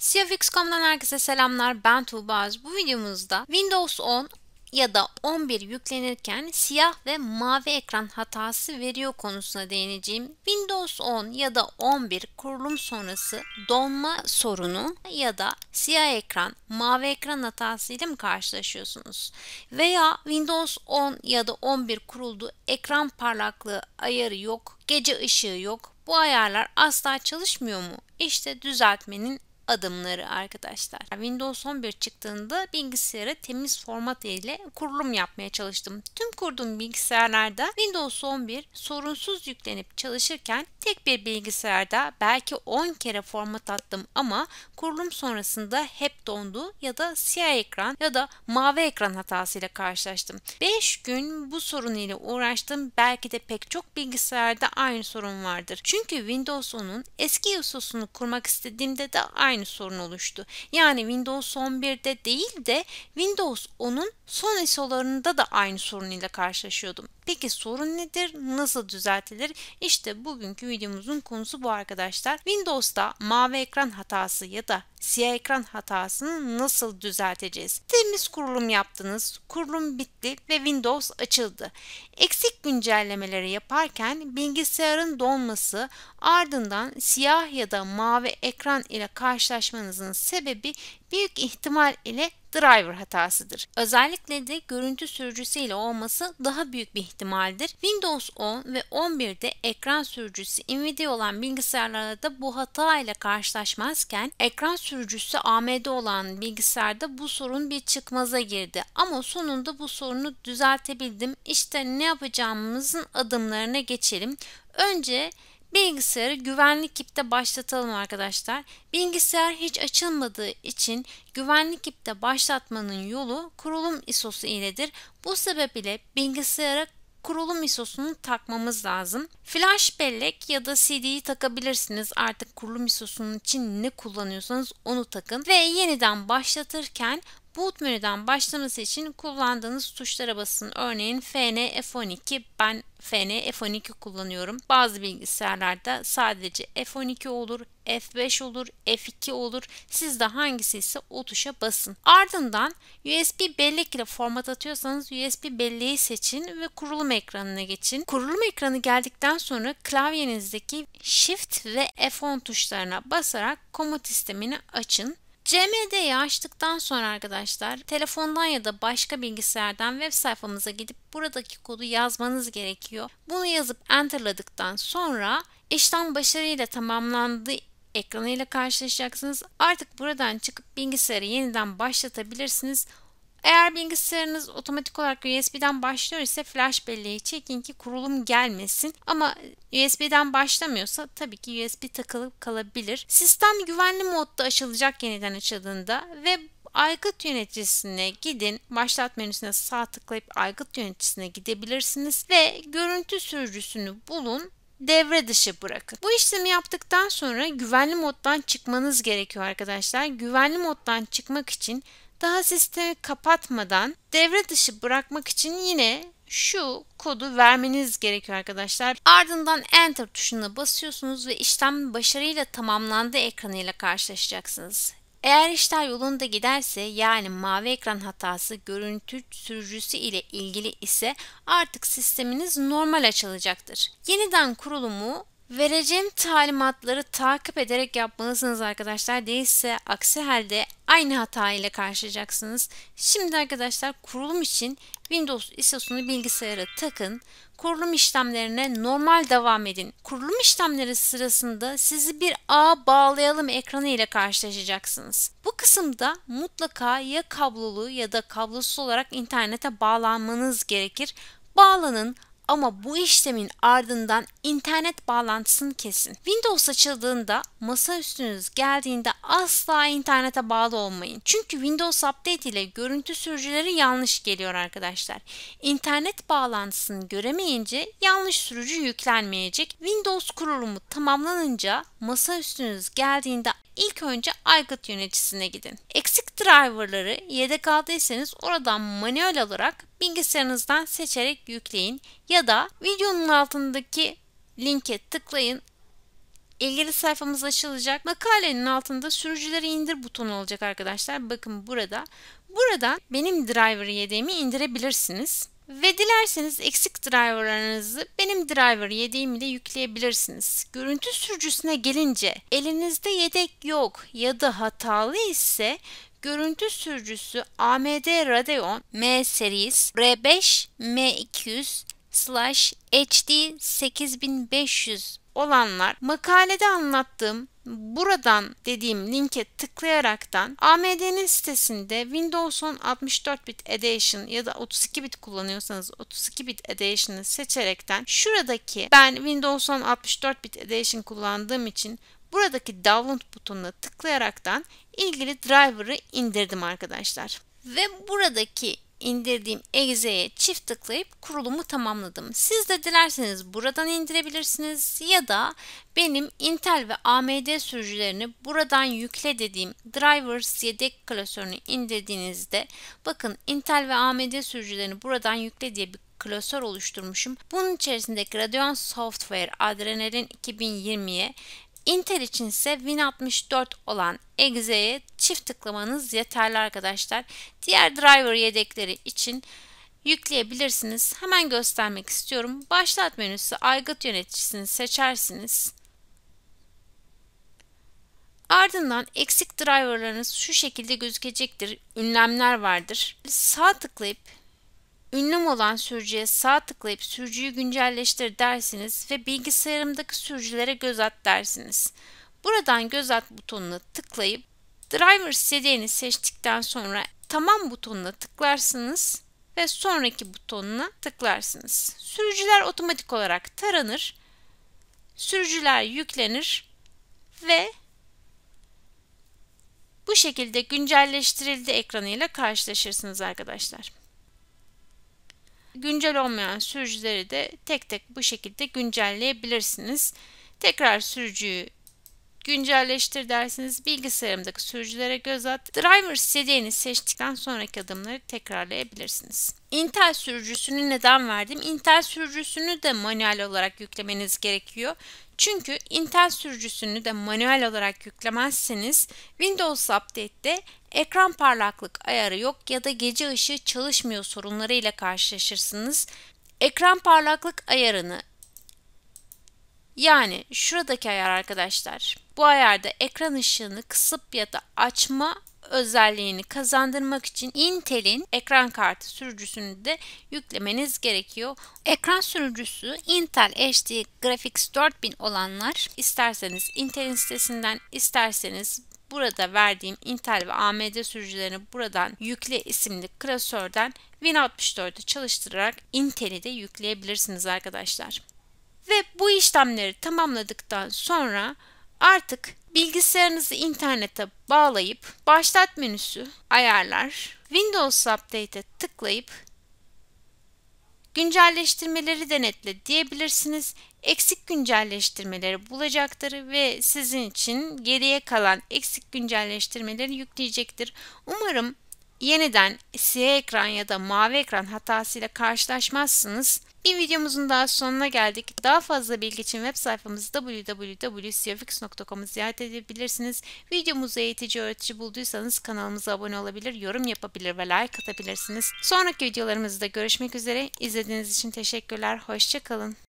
CFX.com'dan herkese selamlar. Ben Tuğba Öz. Bu videomuzda Windows 10 ya da 11 yüklenirken siyah ve mavi ekran hatası veriyor konusuna değineceğim. Windows 10 ya da 11 kurulum sonrası donma sorunu ya da siyah ekran, mavi ekran hatası ile mi karşılaşıyorsunuz? Veya Windows 10 ya da 11 kuruldu, ekran parlaklığı ayarı yok, gece ışığı yok. Bu ayarlar asla çalışmıyor mu? İşte düzeltmenin adımları arkadaşlar. Windows 11 çıktığında bilgisayara temiz format ile kurulum yapmaya çalıştım. Tüm kurduğum bilgisayarlarda Windows 11 sorunsuz yüklenip çalışırken Tek bir bilgisayarda belki 10 kere format attım ama kurulum sonrasında hep dondu ya da siyah ekran ya da mavi ekran hatasıyla karşılaştım. 5 gün bu sorun ile uğraştım. Belki de pek çok bilgisayarda aynı sorun vardır. Çünkü Windows 10'un eski USOS'unu kurmak istediğimde de aynı sorun oluştu. Yani Windows 11'de değil de Windows 10'un son ISO'larında da aynı sorun ile karşılaşıyordum. Peki sorun nedir? Nasıl düzeltilir? İşte bugünkü videomuzun konusu bu arkadaşlar. Windows'ta mavi ekran hatası ya da siyah ekran hatasını nasıl düzelteceğiz? Temiz kurulum yaptınız, kurulum bitti ve Windows açıldı. Eksik güncellemeleri yaparken bilgisayarın donması ardından siyah ya da mavi ekran ile karşılaşmanızın sebebi büyük ihtimal ile driver hatasıdır. Özellikle de görüntü sürücüsü ile olması daha büyük bir ihtimaldir. Windows 10 ve 11'de ekran sürücüsü Nvidia olan bilgisayarlarda bu hata ile karşılaşmazken ekran sürücüsü sürücüsü AMD olan bilgisayarda bu sorun bir çıkmaza girdi. Ama sonunda bu sorunu düzeltebildim. İşte ne yapacağımızın adımlarına geçelim. Önce Bilgisayarı güvenlik kipte başlatalım arkadaşlar. Bilgisayar hiç açılmadığı için güvenlik kipte başlatmanın yolu kurulum ISO'su iledir. Bu sebeple bilgisayara kurulum ISO'sunu takmamız lazım. Flash bellek ya da CD'yi takabilirsiniz. Artık kurulum ISO'sunun için ne kullanıyorsanız onu takın ve yeniden başlatırken Boot menüden başlaması için kullandığınız tuşlara basın. Örneğin FN F12 ben FN F12 kullanıyorum. Bazı bilgisayarlarda sadece F12 olur, F5 olur, F2 olur. Sizde hangisi ise o tuşa basın. Ardından USB bellek ile format atıyorsanız USB belleği seçin ve kurulum ekranına geçin. Kurulum ekranı geldikten sonra klavyenizdeki Shift ve F10 tuşlarına basarak komut sistemini açın. CMD'yi açtıktan sonra arkadaşlar telefondan ya da başka bilgisayardan web sayfamıza gidip buradaki kodu yazmanız gerekiyor. Bunu yazıp enterladıktan sonra işlem başarıyla tamamlandı ekranıyla karşılaşacaksınız. Artık buradan çıkıp bilgisayarı yeniden başlatabilirsiniz. Eğer bilgisayarınız otomatik olarak USB'den başlıyor ise flash belleği çekin ki kurulum gelmesin. Ama USB'den başlamıyorsa tabii ki USB takılıp kalabilir. Sistem güvenli modda açılacak yeniden açıldığında ve aygıt yöneticisine gidin. Başlat menüsüne sağ tıklayıp aygıt yöneticisine gidebilirsiniz ve görüntü sürücüsünü bulun devre dışı bırakın. Bu işlemi yaptıktan sonra güvenli moddan çıkmanız gerekiyor arkadaşlar. Güvenli moddan çıkmak için daha sistemi kapatmadan devre dışı bırakmak için yine şu kodu vermeniz gerekiyor arkadaşlar. Ardından Enter tuşuna basıyorsunuz ve işlem başarıyla tamamlandı ekranıyla karşılaşacaksınız. Eğer işler yolunda giderse yani mavi ekran hatası görüntü sürücüsü ile ilgili ise artık sisteminiz normal açılacaktır. Yeniden kurulumu vereceğim talimatları takip ederek yapmalısınız arkadaşlar. Değilse aksi halde aynı hata ile karşılaşacaksınız. Şimdi arkadaşlar kurulum için Windows ISO'sunu bilgisayara takın. Kurulum işlemlerine normal devam edin. Kurulum işlemleri sırasında sizi bir ağ bağlayalım ekranı ile karşılaşacaksınız. Bu kısımda mutlaka ya kablolu ya da kablosuz olarak internete bağlanmanız gerekir. Bağlanın, ama bu işlemin ardından internet bağlantısını kesin. Windows açıldığında masaüstünüz geldiğinde asla internete bağlı olmayın. Çünkü Windows Update ile görüntü sürücüleri yanlış geliyor arkadaşlar. İnternet bağlantısını göremeyince yanlış sürücü yüklenmeyecek. Windows kurulumu tamamlanınca masaüstünüz geldiğinde ilk önce aygıt yöneticisine gidin. Eksik driverları yedek aldıysanız oradan manuel olarak bilgisayarınızdan seçerek yükleyin ya da videonun altındaki linke tıklayın. İlgili sayfamız açılacak. Makalenin altında sürücüleri indir butonu olacak arkadaşlar. Bakın burada. Buradan benim driver yedeğimi indirebilirsiniz. Ve dilerseniz eksik driverlarınızı benim driver yedeğim ile yükleyebilirsiniz. Görüntü sürücüsüne gelince elinizde yedek yok ya da hatalı ise Görüntü sürücüsü AMD Radeon M serisi R5 M200 slash HD 8500 olanlar makalede anlattığım buradan dediğim linke tıklayaraktan AMD'nin sitesinde Windows 10 64 bit edition ya da 32 bit kullanıyorsanız 32 bit edition'ı seçerekten şuradaki ben Windows 10 64 bit edition kullandığım için Buradaki download butonuna tıklayaraktan ilgili driver'ı indirdim arkadaşlar. Ve buradaki indirdiğim exe'ye çift tıklayıp kurulumu tamamladım. Siz de dilerseniz buradan indirebilirsiniz ya da benim Intel ve AMD sürücülerini buradan yükle dediğim drivers yedek klasörünü indirdiğinizde bakın Intel ve AMD sürücülerini buradan yükle diye bir klasör oluşturmuşum. Bunun içerisindeki Radeon Software Adrenalin 2020'ye Intel için ise Win64 olan exe'ye çift tıklamanız yeterli arkadaşlar. Diğer driver yedekleri için yükleyebilirsiniz. Hemen göstermek istiyorum. Başlat menüsü aygıt yöneticisini seçersiniz. Ardından eksik driverlarınız şu şekilde gözükecektir. Ünlemler vardır. Sağ tıklayıp Ünlüm olan sürücüye sağ tıklayıp sürücüyü güncelleştir dersiniz ve bilgisayarımdaki sürücülere göz at dersiniz. Buradan göz at butonuna tıklayıp driver CD'ni seçtikten sonra tamam butonuna tıklarsınız ve sonraki butonuna tıklarsınız. Sürücüler otomatik olarak taranır, sürücüler yüklenir ve bu şekilde güncelleştirildi ekranıyla karşılaşırsınız arkadaşlar güncel olmayan sürücüleri de tek tek bu şekilde güncelleyebilirsiniz. Tekrar sürücüyü güncelleştir dersiniz. Bilgisayarımdaki sürücülere göz at. Driver CD'ni seçtikten sonraki adımları tekrarlayabilirsiniz. Intel sürücüsünü neden verdim? Intel sürücüsünü de manuel olarak yüklemeniz gerekiyor. Çünkü Intel sürücüsünü de manuel olarak yüklemezseniz Windows Update'te ekran parlaklık ayarı yok ya da gece ışığı çalışmıyor sorunları ile karşılaşırsınız. Ekran parlaklık ayarını yani şuradaki ayar arkadaşlar. Bu ayarda ekran ışığını kısıp ya da açma özelliğini kazandırmak için Intel'in ekran kartı sürücüsünü de yüklemeniz gerekiyor. Ekran sürücüsü Intel HD Graphics 4000 olanlar isterseniz Intel'in sitesinden isterseniz burada verdiğim Intel ve AMD sürücülerini buradan yükle isimli klasörden Win64'ü çalıştırarak Intel'i de yükleyebilirsiniz arkadaşlar. Ve bu işlemleri tamamladıktan sonra artık bilgisayarınızı internete bağlayıp başlat menüsü ayarlar Windows Update'e tıklayıp güncelleştirmeleri denetle diyebilirsiniz. Eksik güncelleştirmeleri bulacaktır ve sizin için geriye kalan eksik güncelleştirmeleri yükleyecektir. Umarım yeniden siyah ekran ya da mavi ekran hatasıyla karşılaşmazsınız. Bir videomuzun daha sonuna geldik. Daha fazla bilgi için web sayfamızı www.cfx.com'u ziyaret edebilirsiniz. Videomuzu eğitici öğretici bulduysanız kanalımıza abone olabilir, yorum yapabilir ve like atabilirsiniz. Sonraki videolarımızda görüşmek üzere. İzlediğiniz için teşekkürler. Hoşçakalın.